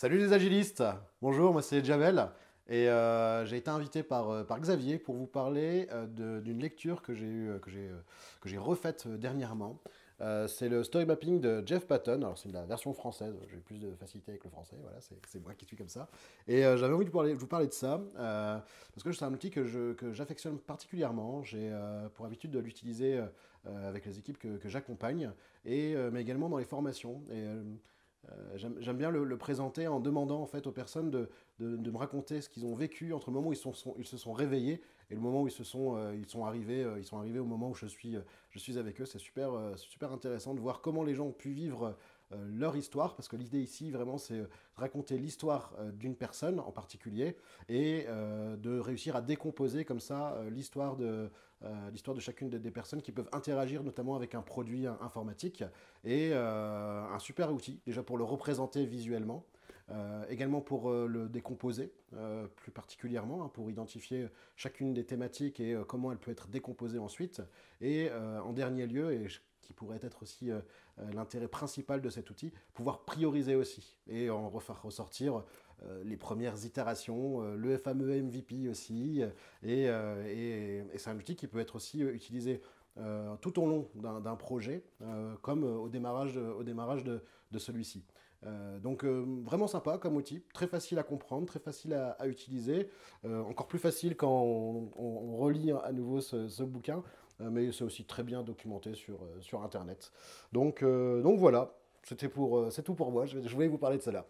Salut les agilistes Bonjour, moi c'est Javel et euh, j'ai été invité euh, par, Xavier pour vous parler euh, d'une lecture que j'ai refaite dernièrement. c'est le story mapping de Jeff Patton. Alors c'est la version française, j'ai plus de facilité avec le français, voilà, c'est moi qui suis comme ça. Et j'avais envie de vous parler, de ça, parce que c'est un outil que j'affectionne particulièrement. J'ai pour habitude de l'utiliser avec les équipes que, j'accompagne, et mais également dans les formations. Euh, j'aime bien le, présenter en demandant en fait aux personnes de, me raconter ce qu'ils ont vécu entre le moment où ils, se sont réveillés et le moment où ils se sont, euh, arrivés, euh, ils sont arrivés au moment où je suis, avec eux. C'est super intéressant de voir comment les gens ont pu vivre euh, leur histoire, parce que l'idée ici, vraiment, c'est euh, raconter l'histoire euh, d'une personne en particulier, et de réussir à décomposer comme ça l'histoire de, l'histoire de chacune des, personnes qui peuvent interagir notamment avec un produit informatique et un super outil déjà pour le représenter visuellement. également pour le décomposer, plus particulièrement, hein, pour identifier chacune des thématiques et comment elle peut être décomposée ensuite. Et en dernier lieu, et qui pourrait être aussi euh, euh, l'intérêt principal de cet outil, pouvoir prioriser aussi et en refaire ressortir euh, les premières itérations, le fameux MVP aussi, et, c'est un outil qui peut être aussi utilisé tout au long d'un projet, comme au démarrage, au démarrage de, celui-ci. donc vraiment sympa comme outil, très facile à comprendre, très facile à, utiliser, encore plus facile quand on, relit à nouveau ce bouquin, euh, mais c'est aussi très bien documenté sur, euh, sur Internet. Donc, euh, donc voilà, c'était pour, c'est tout pour moi. Je, je voulais vous parler de cela.